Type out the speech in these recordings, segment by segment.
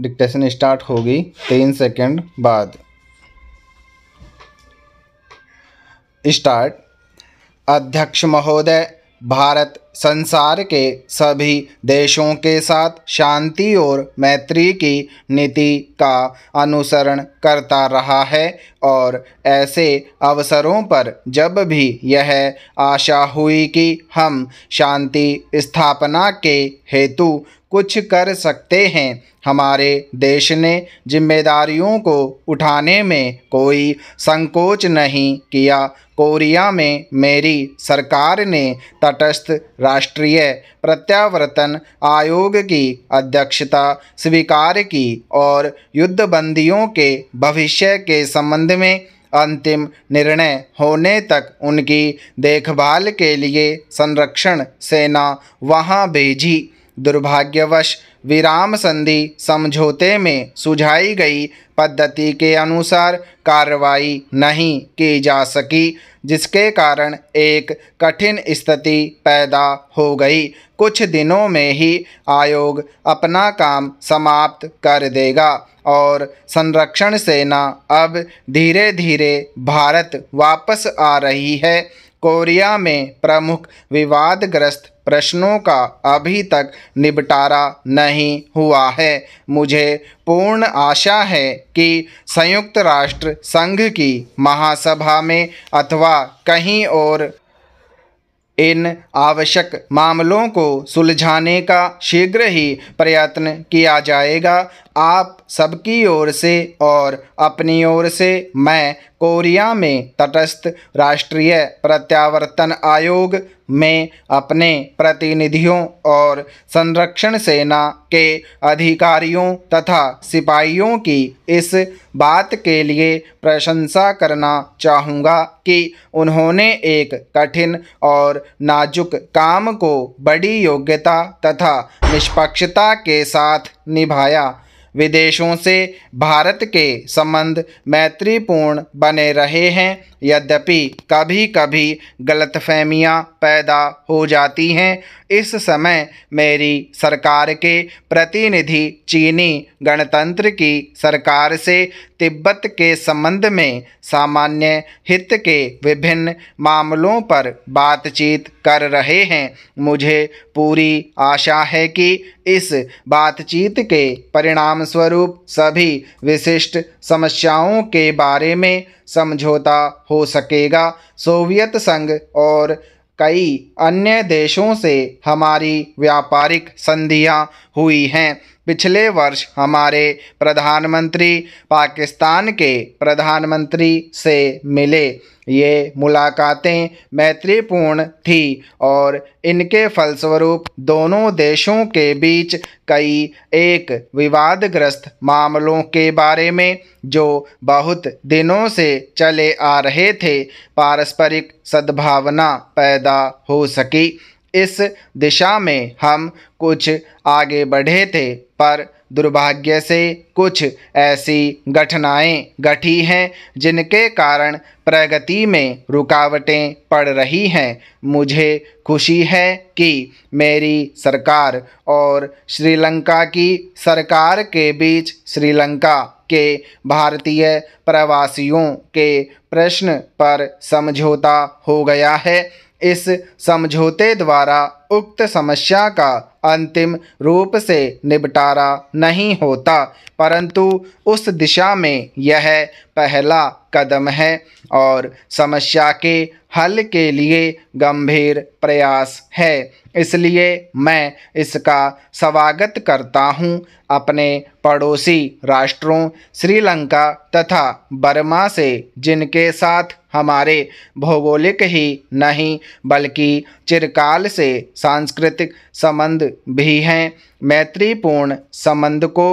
dictation start होगी तीन second बाद स्टार्ट अध्यक्ष महोदय भारत संसार के सभी देशों के साथ शांति और मैत्री की नीति का अनुसरण करता रहा है और ऐसे अवसरों पर जब भी यह आशा हुई कि हम शांति स्थापना के हेतु कुछ कर सकते हैं हमारे देश ने जिम्मेदारियों को उठाने में कोई संकोच नहीं किया कोरिया में मेरी सरकार ने तटस्थ राष्ट्रीय प्रत्यावर्तन आयोग की अध्यक्षता स्वीकार की और युद्धबंदियों के भविष्य के संबंध में अंतिम निर्णय होने तक उनकी देखभाल के लिए संरक्षण सेना वहां भेजी दुर्भाग्यवश विराम संधि समझौते में सुझाई गई पद्धति के अनुसार कार्रवाई नहीं की जा सकी जिसके कारण एक कठिन स्थिति पैदा हो गई कुछ दिनों में ही आयोग अपना काम समाप्त कर देगा और संरक्षण सेना अब धीरे धीरे भारत वापस आ रही है कोरिया में प्रमुख विवादग्रस्त प्रश्नों का अभी तक निपटारा नहीं हुआ है मुझे पूर्ण आशा है कि संयुक्त राष्ट्र संघ की महासभा में अथवा कहीं और इन आवश्यक मामलों को सुलझाने का शीघ्र ही प्रयत्न किया जाएगा आप सबकी ओर से और अपनी ओर से मैं कोरिया में तटस्थ राष्ट्रीय प्रत्यावर्तन आयोग में अपने प्रतिनिधियों और संरक्षण सेना के अधिकारियों तथा सिपाहियों की इस बात के लिए प्रशंसा करना चाहूँगा कि उन्होंने एक कठिन और नाजुक काम को बड़ी योग्यता तथा निष्पक्षता के साथ निभाया विदेशों से भारत के संबंध मैत्रीपूर्ण बने रहे हैं यद्यपि कभी कभी गलतफहमियां पैदा हो जाती हैं इस समय मेरी सरकार के प्रतिनिधि चीनी गणतंत्र की सरकार से तिब्बत के संबंध में सामान्य हित के विभिन्न मामलों पर बातचीत कर रहे हैं मुझे पूरी आशा है कि इस बातचीत के परिणाम स्वरूप सभी विशिष्ट समस्याओं के बारे में समझौता हो सकेगा सोवियत संघ और कई अन्य देशों से हमारी व्यापारिक संधियां हुई हैं पिछले वर्ष हमारे प्रधानमंत्री पाकिस्तान के प्रधानमंत्री से मिले ये मुलाकातें मैत्रीपूर्ण थी और इनके फलस्वरूप दोनों देशों के बीच कई एक विवादग्रस्त मामलों के बारे में जो बहुत दिनों से चले आ रहे थे पारस्परिक सद्भावना पैदा हो सकी इस दिशा में हम कुछ आगे बढ़े थे पर दुर्भाग्य से कुछ ऐसी घटनाएं घटी हैं जिनके कारण प्रगति में रुकावटें पड़ रही हैं मुझे खुशी है कि मेरी सरकार और श्रीलंका की सरकार के बीच श्रीलंका के भारतीय प्रवासियों के प्रश्न पर समझौता हो गया है इस समझौते द्वारा उक्त समस्या का अंतिम रूप से निपटारा नहीं होता परंतु उस दिशा में यह पहला कदम है और समस्या के हल के लिए गंभीर प्रयास है इसलिए मैं इसका स्वागत करता हूं अपने पड़ोसी राष्ट्रों श्रीलंका तथा बर्मा से जिनके साथ हमारे भौगोलिक ही नहीं बल्कि चिरकाल से सांस्कृतिक संबंध भी हैं मैत्रीपूर्ण संबंध को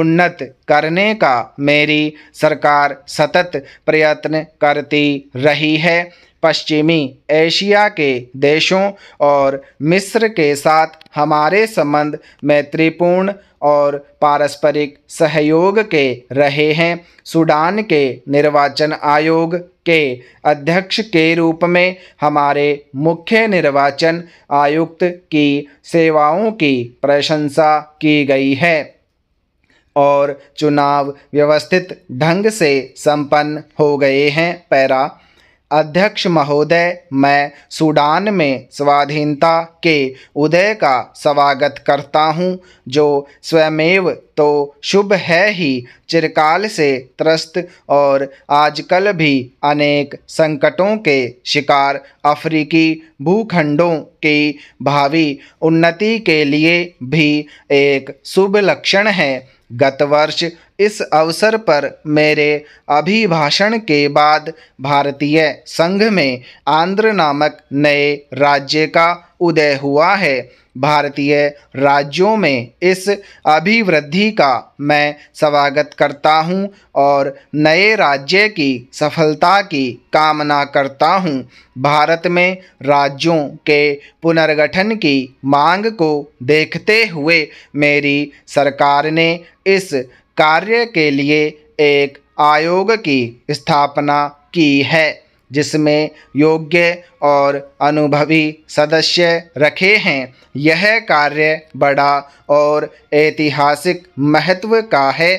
उन्नत करने का मेरी सरकार सतत प्रयत्न करती रही है पश्चिमी एशिया के देशों और मिस्र के साथ हमारे संबंध मैत्रीपूर्ण और पारस्परिक सहयोग के रहे हैं सूडान के निर्वाचन आयोग के अध्यक्ष के रूप में हमारे मुख्य निर्वाचन आयुक्त की सेवाओं की प्रशंसा की गई है और चुनाव व्यवस्थित ढंग से संपन्न हो गए हैं पैरा अध्यक्ष महोदय मैं सूडान में स्वाधीनता के उदय का स्वागत करता हूँ जो स्वयमेव तो शुभ है ही चिरकाल से त्रस्त और आजकल भी अनेक संकटों के शिकार अफ्रीकी भूखंडों की भावी उन्नति के लिए भी एक शुभ लक्षण है गत वर्ष इस अवसर पर मेरे अभिभाषण के बाद भारतीय संघ में आंध्र नामक नए राज्य का उदय हुआ है भारतीय राज्यों में इस अभिवृद्धि का मैं स्वागत करता हूं और नए राज्य की सफलता की कामना करता हूं भारत में राज्यों के पुनर्गठन की मांग को देखते हुए मेरी सरकार ने इस कार्य के लिए एक आयोग की स्थापना की है जिसमें योग्य और अनुभवी सदस्य रखे हैं यह कार्य बड़ा और ऐतिहासिक महत्व का है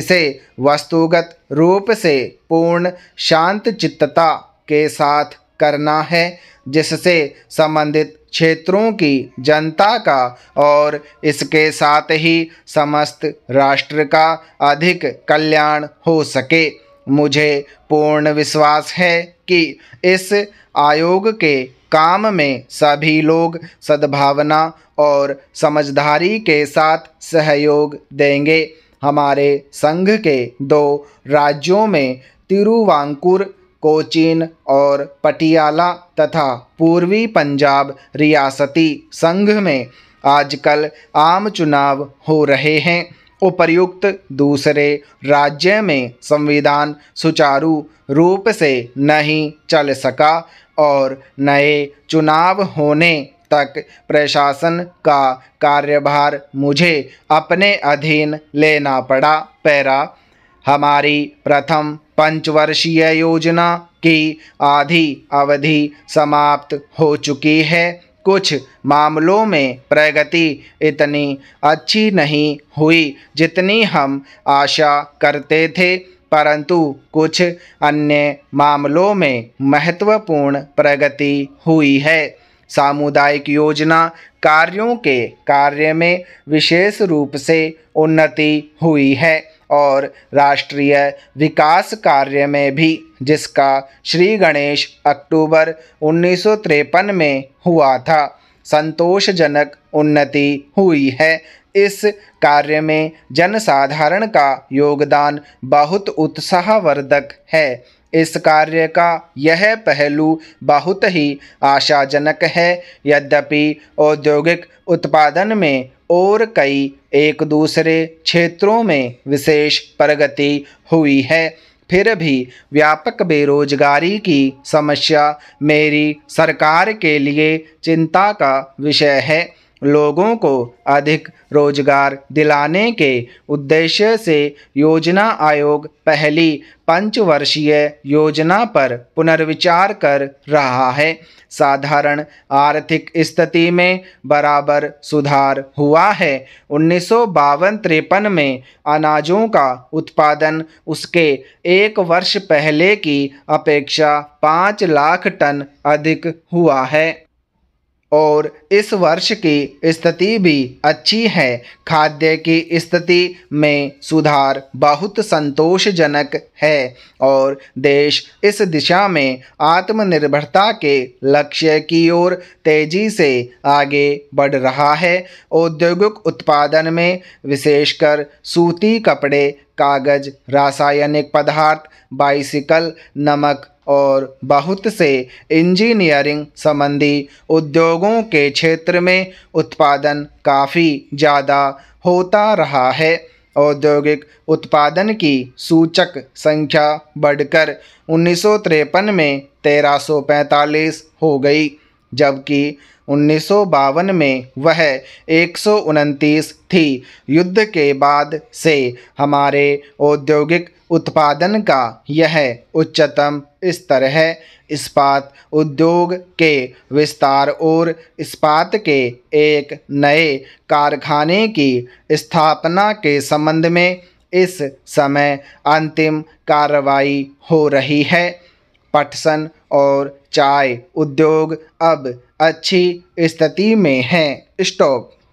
इसे वस्तुगत रूप से पूर्ण शांत चित्तता के साथ करना है जिससे संबंधित क्षेत्रों की जनता का और इसके साथ ही समस्त राष्ट्र का अधिक कल्याण हो सके मुझे पूर्ण विश्वास है कि इस आयोग के काम में सभी लोग सद्भावना और समझदारी के साथ सहयोग देंगे हमारे संघ के दो राज्यों में तिरुवांकुर कोचीन और पटियाला तथा पूर्वी पंजाब रियासती संघ में आजकल आम चुनाव हो रहे हैं उपर्युक्त दूसरे राज्य में संविधान सुचारू रूप से नहीं चल सका और नए चुनाव होने तक प्रशासन का कार्यभार मुझे अपने अधीन लेना पड़ा पैरा हमारी प्रथम पंचवर्षीय योजना की आधी अवधि समाप्त हो चुकी है कुछ मामलों में प्रगति इतनी अच्छी नहीं हुई जितनी हम आशा करते थे परंतु कुछ अन्य मामलों में महत्वपूर्ण प्रगति हुई है सामुदायिक योजना कार्यों के कार्य में विशेष रूप से उन्नति हुई है और राष्ट्रीय विकास कार्य में भी जिसका श्री गणेश अक्टूबर उन्नीस में हुआ था संतोषजनक उन्नति हुई है इस कार्य में जनसाधारण का योगदान बहुत उत्साहवर्धक है इस कार्य का यह पहलू बहुत ही आशाजनक है यद्यपि औद्योगिक उत्पादन में और कई एक दूसरे क्षेत्रों में विशेष प्रगति हुई है फिर भी व्यापक बेरोजगारी की समस्या मेरी सरकार के लिए चिंता का विषय है लोगों को अधिक रोजगार दिलाने के उद्देश्य से योजना आयोग पहली पंचवर्षीय योजना पर पुनर्विचार कर रहा है साधारण आर्थिक स्थिति में बराबर सुधार हुआ है उन्नीस तिरपन में अनाजों का उत्पादन उसके एक वर्ष पहले की अपेक्षा पाँच लाख टन अधिक हुआ है और इस वर्ष की स्थिति भी अच्छी है खाद्य की स्थिति में सुधार बहुत संतोषजनक है और देश इस दिशा में आत्मनिर्भरता के लक्ष्य की ओर तेजी से आगे बढ़ रहा है औद्योगिक उत्पादन में विशेषकर सूती कपड़े कागज रासायनिक पदार्थ बाइसिकल नमक और बहुत से इंजीनियरिंग संबंधी उद्योगों के क्षेत्र में उत्पादन काफ़ी ज़्यादा होता रहा है औद्योगिक उत्पादन की सूचक संख्या बढ़कर उन्नीस में 1345 हो गई जबकि उन्नीस में वह एक थी युद्ध के बाद से हमारे औद्योगिक उत्पादन का यह उच्चतम स्तर है इस्पात उद्योग के विस्तार और इस्पात के एक नए कारखाने की स्थापना के संबंध में इस समय अंतिम कार्रवाई हो रही है पटसन और चाय उद्योग अब अच्छी स्थिति में हैं स्टॉप